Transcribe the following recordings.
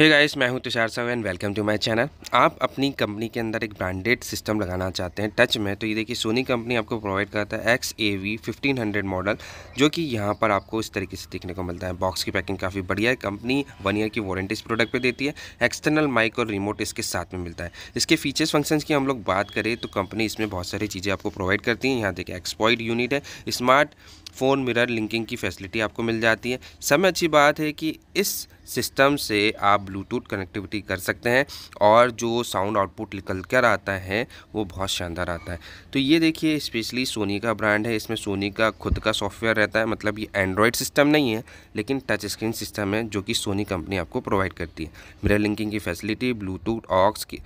हे hey guys मैं हूं Tushar Sahu and welcome to my channel आप अपनी कंपनी के अंदर एक ब्रांडेड सिस्टम लगाना चाहते हैं टच में तो ये देखिए सोनी कंपनी आपको प्रोवाइड करता है X A V fifteen hundred model जो कि यहाँ पर आपको इस तरीके से देखने को मिलता है बॉक्स की पैकिंग काफ़ी बढ़िया है कंपनी वन ईयर की वारंटी इस प्रोडक्ट पर देती है एक्सटर्नल माइक और रिमोट इसके साथ में मिलता है इसके फीचर्स फंक्शन की हम लोग बात करें तो कंपनी इसमें बहुत सारी चीज़ें आपको प्रोवाइड करती हैं यहाँ देखिए एक्सपॉइड यूनिट है स्मार्ट फ़ोन मिरर लिंकिंग की फैसिलिटी आपको मिल जाती है सब में अच्छी बात है कि इस सिस्टम से आप ब्लूटूथ कनेक्टिविटी कर सकते हैं और जो साउंड आउटपुट निकल कर आता है वो बहुत शानदार आता है तो ये देखिए स्पेशली सोनी का ब्रांड है इसमें सोनी का खुद का सॉफ्टवेयर रहता है मतलब ये एंड्रॉयड सिस्टम नहीं है लेकिन टच स्क्रीन सिस्टम है जो कि सोनी कंपनी आपको प्रोवाइड करती है मिरर लिंकिंग की फैसिलिटी ब्लूटूथ ऑक्स की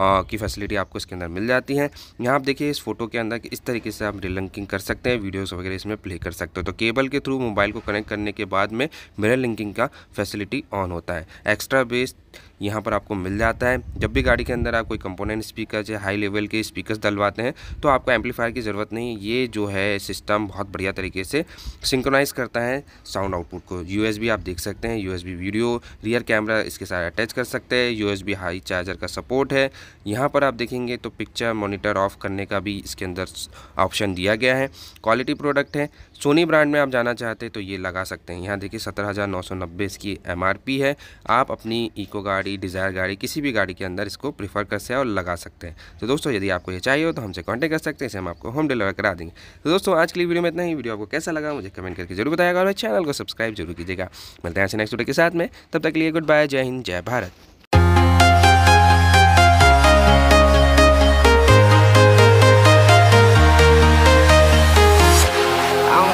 आ, की फैसिलिटी आपको इसके अंदर मिल जाती है यहाँ आप देखिए इस फोटो के अंदर इस तरीके से आप लिंकिंग कर सकते हैं वीडियोज़ वगैरह इसमें प्ले कर कर सकते हो तो केबल के थ्रू मोबाइल को कनेक्ट करने के बाद में मिरर लिंकिंग का फैसिलिटी ऑन होता है एक्स्ट्रा बेस यहाँ पर आपको मिल जाता है जब भी गाड़ी के अंदर आप कोई कंपोनेंट स्पीकर या हाई लेवल के स्पीकर्स डलवाते हैं तो आपको एम्पलीफायर की ज़रूरत नहीं ये जो है सिस्टम बहुत बढ़िया तरीके से सिंक्रोनाइज़ करता है साउंड आउटपुट को यू आप देख सकते हैं यू वीडियो रियर कैमरा इसके साथ अटैच कर सकते हैं यू हाई चार्जर का सपोर्ट है यहाँ पर आप देखेंगे तो पिक्चर मोनिटर ऑफ करने का भी इसके अंदर ऑप्शन दिया गया है क्वालिटी प्रोडक्ट है सोनी ब्रांड में आप जाना चाहते हैं तो ये लगा सकते हैं यहाँ देखिए सत्रह हज़ार नौ सौ नब्बे इसकी एम है आप अपनी इको गाड़ी डिज़ायर गाड़ी किसी भी गाड़ी के अंदर इसको प्रीफर कर सकते हैं और लगा सकते हैं तो दोस्तों यदि आपको ये चाहिए हो तो हमसे कॉन्टैक्ट कर सकते हैं इसे हम आपको होम डिलीवर करा देंगे तो दोस्तों आज के लिए वीडियो में इतना ही वीडियो आपको कैसा लगा मुझे कमेंट करके जरूर बताएगा और चैनल को सब्सक्राइब जरूर कीजिएगा मिलते हैं ऐसे नेक्स्ट वीडियो के साथ में तब तक लिए गुड बाय जय हिंद जय Bharat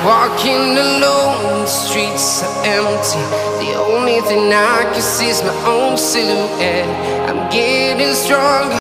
Walking alone, the streets are empty breathing, I can see it's my own silhouette. I'm getting stronger.